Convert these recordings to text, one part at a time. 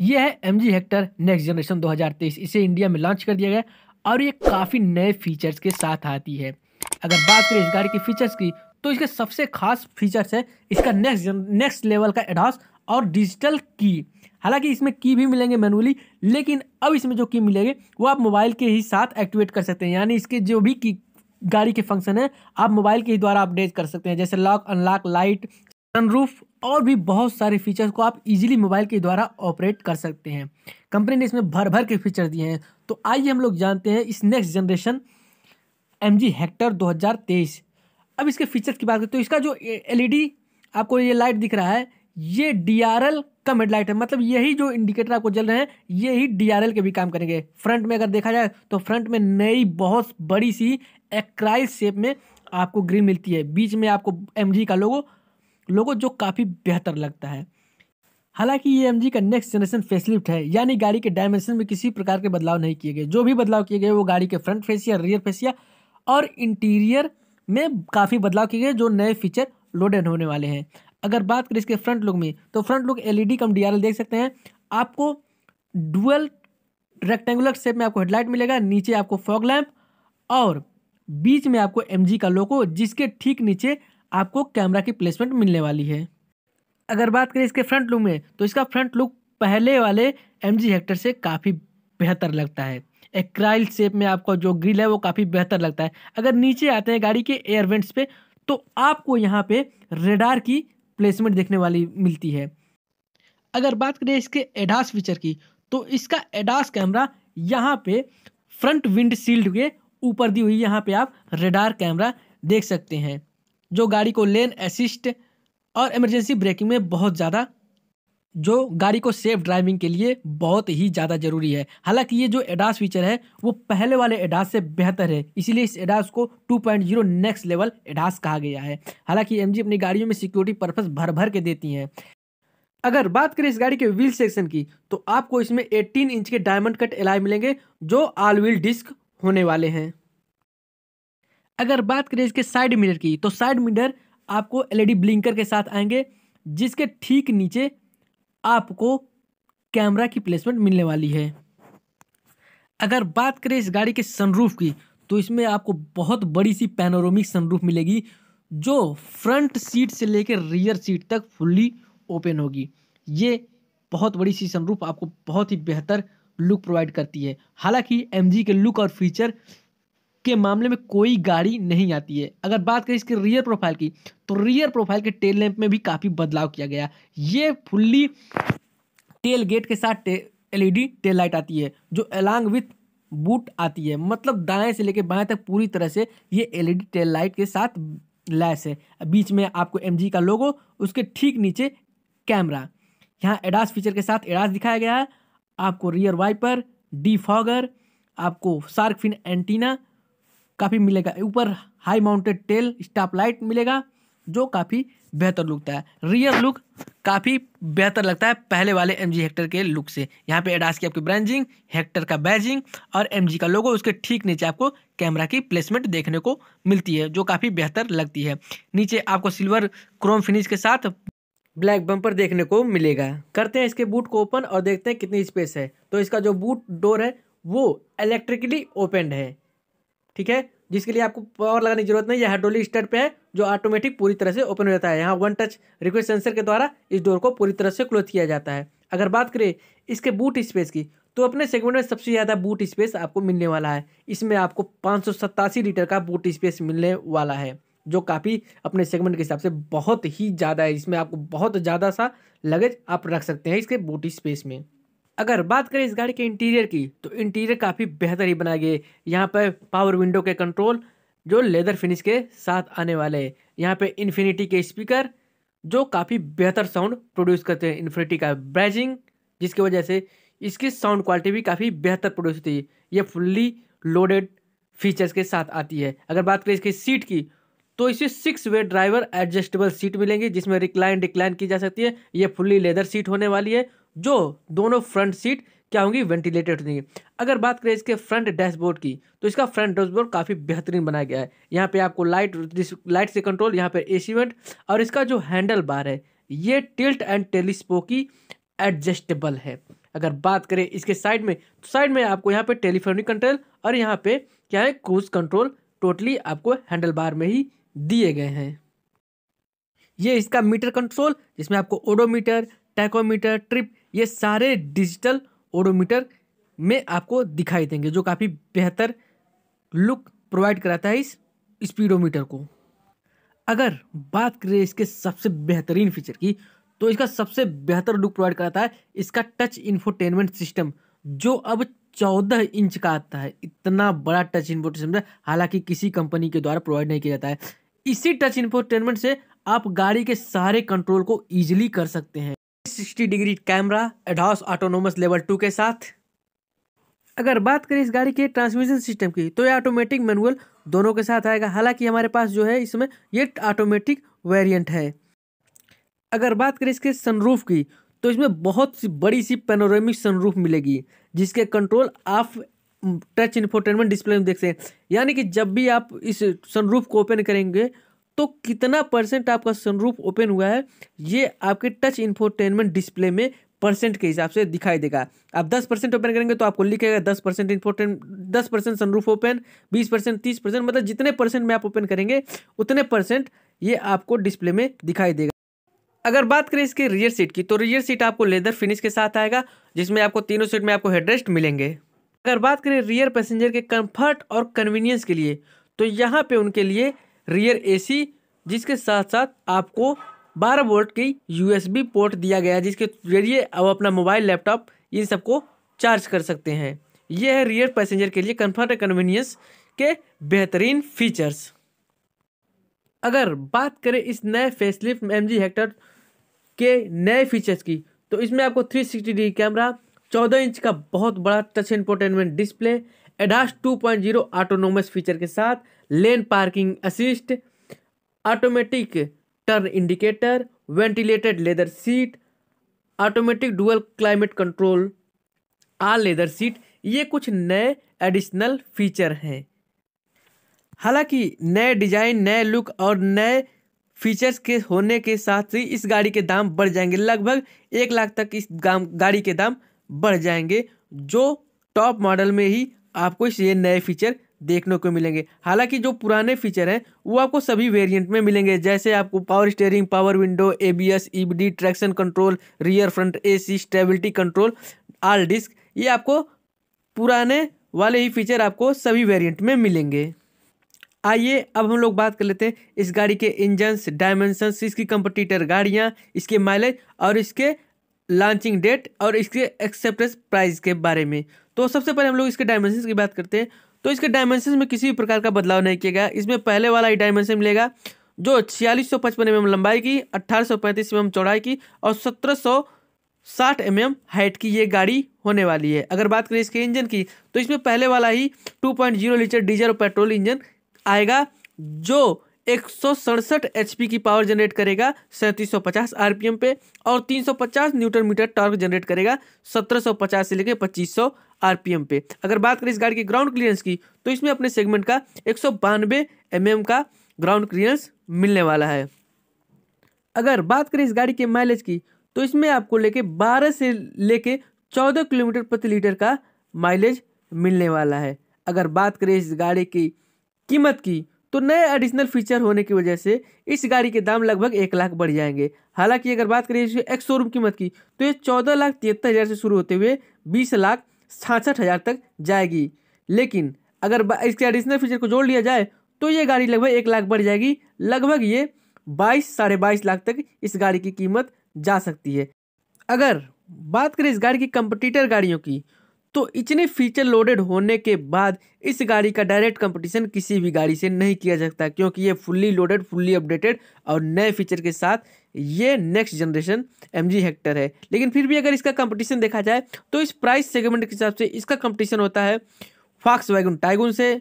ये है M G Hector next generation 2023 इसे इंडिया में लॉन्च कर दिया गया और ये काफ़ी नए फीचर्स के साथ आती है अगर बात करें इस गाड़ी के फीचर्स की तो इसके सबसे खास फीचर्स है इसका नेक्स्ट नेक्स्ट लेवल का एडवांस और डिजिटल की हालांकि इसमें की भी मिलेंगे मैनुअली लेकिन अब इसमें जो की मिलेंगे वो आप मोबाइल के ही साथ एक्टिवेट कर सकते हैं यानी इसके जो भी की गाड़ी के फंक्शन है आप मोबाइल के ही द्वारा अपडेट कर सकते हैं जैसे लॉक अनलॉक लाइट सनरूफ और भी बहुत सारे फीचर्स को आप इजीली मोबाइल के द्वारा ऑपरेट कर सकते हैं कंपनी ने इसमें भर भर के फीचर दिए हैं तो आइए हम लोग जानते हैं इस next generation M G Hector दो अब इसके फीचर्स की बात करें तो इसका जो एल आपको ये लाइट दिख रहा है ये D R L cum light है मतलब यही जो इंडिकेटर आपको जल रहे हैं ये ही डी आर एल के भी काम करेंगे फ्रंट में अगर देखा जाए तो फ्रंट में नई बहुत बड़ी सी एक्राइल शेप में आपको ग्रीन मिलती है बीच में आपको एम जी का लोगो लोगों जो काफ़ी बेहतर लगता है हालांकि ये एम का नेक्स्ट जनरेशन फेसलिफ्ट है यानी गाड़ी के डायमेंशन में किसी प्रकार के बदलाव नहीं किए गए जो भी बदलाव किए गए वो गाड़ी के फ्रंट फेसिया रियर फेसिया और इंटीरियर में काफ़ी बदलाव किए गए जो नए फीचर लोडेड होने वाले हैं अगर बात करें इसके फ्रंट लुक में तो front look LED cum D देख सकते हैं आपको डुअल रेक्टेंगुलर शेप में आपको हेडलाइट मिलेगा नीचे आपको फॉग लैम्प और बीच में आपको एम का लोको जिसके ठीक नीचे आपको कैमरा की प्लेसमेंट मिलने वाली है अगर बात करें इसके फ्रंट लुक में तो इसका फ्रंट लुक पहले वाले एम जी हेक्टर से काफ़ी बेहतर लगता है एक क्राइल शेप में आपका जो ग्रिल है वो काफ़ी बेहतर लगता है अगर नीचे आते हैं गाड़ी के एयरवेंट्स पे तो आपको यहाँ पे रेडार की प्लेसमेंट देखने वाली मिलती है अगर बात करें इसके एडास फीचर की तो इसका एडास कैमरा यहाँ पे फ्रंट विंड शील्ड के ऊपर दी हुई यहाँ पे आप रेडार कैमरा देख सकते हैं जो गाड़ी को लेन असिस्ट और इमरजेंसी ब्रेकिंग में बहुत ज़्यादा जो गाड़ी को सेफ ड्राइविंग के लिए बहुत ही ज़्यादा ज़रूरी है हालांकि ये जो एडास फीचर है वो पहले वाले एडास से बेहतर है इसीलिए इस एडास को 2.0 नेक्स्ट लेवल एडास कहा गया है हालांकि एम अपनी गाड़ियों में सिक्योरिटी पर्पज़ भर भर के देती हैं अगर बात करें इस गाड़ी के व्हील सेक्शन की तो आपको इसमें 18 इंच के डायमंड कट एलाई मिलेंगे जो ऑल व्हील डिस्क होने वाले हैं अगर बात करें इसके साइड मिरर की तो साइड मिरर आपको एलईडी ब्लिंकर के साथ आएंगे जिसके ठीक नीचे आपको कैमरा की प्लेसमेंट मिलने वाली है अगर बात करें इस गाड़ी के सनरूफ की तो इसमें आपको बहुत बड़ी सी पैनोरोमिक सनरूफ मिलेगी जो फ्रंट सीट से लेकर रियर सीट तक फुल्ली ओपन होगी ये बहुत बड़ी सी सनरूफ आपको बहुत ही बेहतर लुक प्रोवाइड करती है हालांकि एम के लुक और फीचर के मामले में कोई गाड़ी नहीं आती है अगर बात करें इसके रियर प्रोफाइल की तो रियर प्रोफाइल के टेल लैंप में भी काफ़ी बदलाव किया गया ये फुल्ली टेल गेट के साथ एलईडी टेल लाइट आती है जो अलॉन्ग विथ बूट आती है मतलब दाएं से लेकर बाएं तक पूरी तरह से ये एलईडी टेल लाइट के साथ लैस है बीच में आपको एम का लोगो उसके ठीक नीचे कैमरा यहाँ एडास फीचर के साथ एडास दिखाया गया है आपको रियर वाइपर डी फॉगर आपको सार्क फिन एंटीना काफ़ी मिलेगा ऊपर high mounted tail stop light मिलेगा जो काफ़ी बेहतर लुकता है रियर लुक काफ़ी बेहतर लगता है पहले वाले एम जी हेक्टर के लुक से यहाँ पे एडास की आपकी ब्रांजिंग हेक्टर का बैजिंग और एम जी का लोगो उसके ठीक नीचे आपको कैमरा की प्लेसमेंट देखने को मिलती है जो काफ़ी बेहतर लगती है नीचे आपको सिल्वर क्रोम फिनिश के साथ ब्लैक बम्पर देखने को मिलेगा करते हैं इसके बूट को ओपन और देखते हैं कितनी स्पेस है तो इसका जो बूट डोर है वो इलेक्ट्रिकली ओपेंड है ठीक है जिसके लिए आपको पावर लगाने की जरूरत नहीं है हाइड्रोलिक स्टेट पे है जो ऑटोमेटिक पूरी तरह से ओपन हो जाता है यहाँ वन टच रिक्वेस्ट सेंसर के द्वारा इस डोर को पूरी तरह से क्लोज किया जाता है अगर बात करें इसके बूट स्पेस की तो अपने सेगमेंट में सबसे ज़्यादा बूट स्पेस आपको मिलने वाला है इसमें आपको पाँच लीटर का बूट स्पेस मिलने वाला है जो काफ़ी अपने सेगमेंट के हिसाब से बहुत ही ज़्यादा है इसमें आपको बहुत ज़्यादा सा लगेज आप रख सकते हैं इसके बूट स्पेस में अगर बात करें इस गाड़ी के इंटीरियर की तो इंटीरियर काफ़ी बेहतर ही बनाए गए यहाँ पर पावर विंडो के कंट्रोल जो लेदर फिनिश के साथ आने वाले हैं यहाँ पे इन्फिनिटी के स्पीकर जो काफ़ी बेहतर साउंड प्रोड्यूस करते हैं इन्फिनिटी का ब्रैजिंग जिसकी वजह से इसकी साउंड क्वालिटी भी काफ़ी बेहतर प्रोड्यूस होती है ये फुल्ली लोडेड फीचर्स के साथ आती है अगर बात करें इसकी सीट की तो इसे six way driver adjustable seat मिलेंगी जिसमें रिक्लाइन डिक्लाइन की जा सकती है ये फुल्ली लेदर सीट होने वाली है जो दोनों फ्रंट सीट क्या होंगी वेंटिलेटेड होंगी अगर बात करें इसके फ्रंट डैशबोर्ड की तो इसका फ्रंट डैशबोर्ड काफ़ी बेहतरीन बनाया गया है यहाँ पे आपको लाइट लाइट से कंट्रोल यहाँ पे वेंट और इसका जो हैंडल बार है ये टिल्ट एंड टेलीस्पोकी एडजस्टेबल है अगर बात करें इसके साइड में तो साइड में आपको यहाँ पर टेलीफोनिक कंट्रोल और यहाँ पर क्या है क्रूज कंट्रोल टोटली आपको हैंडल बार में ही दिए गए हैं ये इसका मीटर कंट्रोल जिसमें आपको ओडोमीटर टैकोमीटर ट्रिप ये सारे डिजिटल ओडोमीटर में आपको दिखाई देंगे जो काफ़ी बेहतर लुक प्रोवाइड कराता है इस स्पीडोमीटर को अगर बात करें इसके सबसे बेहतरीन फीचर की तो इसका सबसे बेहतर लुक प्रोवाइड कराता है इसका टच इन्फोटेनमेंट सिस्टम जो अब चौदह इंच का आता है इतना बड़ा टच इन्फोट सिस्टम है हालांकि किसी कंपनी के द्वारा प्रोवाइड नहीं किया जाता है इसी टच इन्फोटेनमेंट से आप गाड़ी के सारे कंट्रोल को ईजिली कर सकते हैं 360 degree camera ADAS autonomous level two के साथ अगर बात करें इस गाड़ी के ट्रांसमिशन सिस्टम की तो ये ऑटोमेटिक मैनुअल दोनों के साथ आएगा हालांकि हमारे पास जो है इसमें ये ऑटोमेटिक वेरिएंट है अगर बात करें इसके सनरूफ की तो इसमें बहुत सी बड़ी सी पेनोरेमिक सनरूफ मिलेगी जिसके कंट्रोल आप टच इन्फोटेनमेंट डिस्प्ले में देख सकते हैं यानी कि जब भी आप इस सनरूफ को ओपन करेंगे तो कितना परसेंट आपका सनरूफ ओपन हुआ है ये आपके टच इन्फोटेनमेंट डिस्प्ले में परसेंट के हिसाब से दिखाई देगा आप दस परसेंट ओपन करेंगे तो आपको लिखेगा दस परसेंट इन्फोटेन दस परसेंट सनरूफ ओपन बीस परसेंट तीस परसेंट मतलब जितने परसेंट में आप ओपन करेंगे उतने परसेंट ये आपको डिस्प्ले में दिखाई देगा अगर बात करें इसके रियर सीट की तो रियर सीट आपको लेदर फिनिश के साथ आएगा जिसमें आपको तीनों सीट में आपको हेडरेस्ट मिलेंगे अगर बात करें रियर पैसेंजर के कंफर्ट और कन्वीनियंस के लिए तो यहाँ पे उनके लिए रियर एसी जिसके साथ साथ आपको बारह वोल्ट की यूएसबी पोर्ट दिया गया है जिसके जरिए आप अपना मोबाइल लैपटॉप इन सबको चार्ज कर सकते हैं यह है रियर पैसेंजर के लिए कंफर्ट एंड कन्वीनियंस के बेहतरीन फीचर्स अगर बात करें इस नए फेसलिफ्ट एम जी हेक्टर के नए फीचर्स की तो इसमें आपको 360 डिग्री कैमरा 14 इंच का बहुत बड़ा touch infotainment display ADAS 2.0 autonomous feature के साथ lane parking assist automatic turn indicator ventilated leather seat automatic dual climate control आ लेदर सीट ये कुछ नए एडिशनल फीचर हैं हालांकि नए डिजाइन नए लुक और नए फीचर्स के होने के साथ ही इस गाड़ी के दाम बढ़ जाएंगे लगभग एक लाख तक इस गाड़ी के दाम बढ़ जाएंगे जो टॉप मॉडल में ही आपको इस ये नए फीचर देखने को मिलेंगे हालांकि जो पुराने फीचर हैं वो आपको सभी वेरिएंट में मिलेंगे जैसे आपको power steering power window ABS EBD traction control rear front AC stability control all disc ये आपको पुराने वाले ही फीचर आपको सभी वेरिएंट में मिलेंगे आइए अब हम लोग बात कर लेते हैं इस गाड़ी के इंजन्स डायमेंशंस इसकी कंपटीटर गाड़ियाँ इसके माइलेज और इसके लॉन्चिंग डेट और इसके एक्सेप्टेंस प्राइस के बारे में तो सबसे पहले हम लोग इसके डायमेंशन की बात करते हैं तो इसके डायमेंशन में किसी भी प्रकार का बदलाव नहीं किया गया इसमें पहले वाला ही डायमेंशन मिलेगा जो छियालीस सौ पचपन एम mm एम लंबाई की अट्ठारह सौ पैंतीस एम mm एम चौड़ाई की और सत्रह सौ साठ एम एम हाइट की ये गाड़ी होने वाली है अगर बात करें इसके इंजन की तो इसमें पहले वाला ही two point zero litre diesel और पेट्रोल इंजन आएगा जो एक एचपी की पावर जनरेट करेगा सैंतीस आरपीएम पे और 350 न्यूटन मीटर टॉर्क जनरेट करेगा 1750 से लेकर 2500 आरपीएम पे अगर बात करें इस गाड़ी की ग्राउंड क्लियरेंस की तो इसमें अपने सेगमेंट का एक सौ mm का ग्राउंड क्लियरेंस मिलने वाला है अगर बात करें इस गाड़ी के माइलेज की तो इसमें आपको लेके 12 से लेके 14 किलोमीटर प्रति लीटर का माइलेज मिलने वाला है अगर बात करें इस गाड़ी की कीमत की तो नए एडिशनल फीचर होने की वजह से इस गाड़ी के दाम लगभग एक लाख बढ़ जाएंगे हालांकि अगर बात करें इसकी एक्स शोरूम कीमत की तो ये चौदह लाख तिहत्तर हज़ार से शुरू होते हुए बीस लाख छाछठ हज़ार तक जाएगी लेकिन अगर इसके एडिशनल फीचर को जोड़ लिया जाए तो ये गाड़ी लगभग एक लाख बढ़ जाएगी लगभग ये बाईस साढ़े बाईस लाख तक इस गाड़ी की कीमत जा सकती है अगर बात करें इस गाड़ी की कंपटीटर गाड़ियों की तो इतने फीचर लोडेड होने के बाद इस गाड़ी का डायरेक्ट कंपटीशन किसी भी गाड़ी से नहीं किया जा सकता क्योंकि ये फुल्ली लोडेड फुल्ली अपडेटेड और नए फीचर के साथ ये next generation M G Hector है लेकिन फिर भी अगर इसका कंपटीशन देखा जाए तो इस प्राइस सेगमेंट के हिसाब से इसका कंपटीशन होता है फॉक्स वैगन टाइगुन से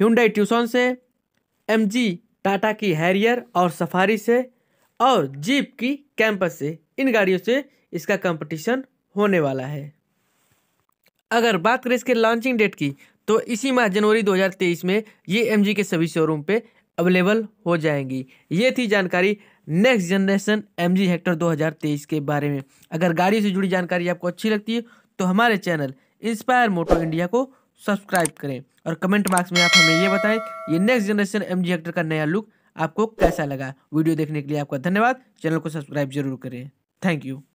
ह्यूडई ट्यूसन से एम जी टाटा की हैरियर और सफारी से और जीप की कैंपस से इन गाड़ियों से इसका कंपटीशन होने वाला है अगर बात करें इसके लॉन्चिंग डेट की तो इसी माह जनवरी 2023 में ये एम के सभी शोरूम पे अवेलेबल हो जाएंगी ये थी जानकारी next generation M G Hector 2023 के बारे में अगर गाड़ी से जुड़ी जानकारी आपको अच्छी लगती है तो हमारे चैनल इंस्पायर मोटो इंडिया को सब्सक्राइब करें और कमेंट बॉक्स में आप हमें ये बताएं ये next generation M G Hector का नया लुक आपको कैसा लगा वीडियो देखने के लिए आपका धन्यवाद चैनल को सब्सक्राइब जरूर करें थैंक यू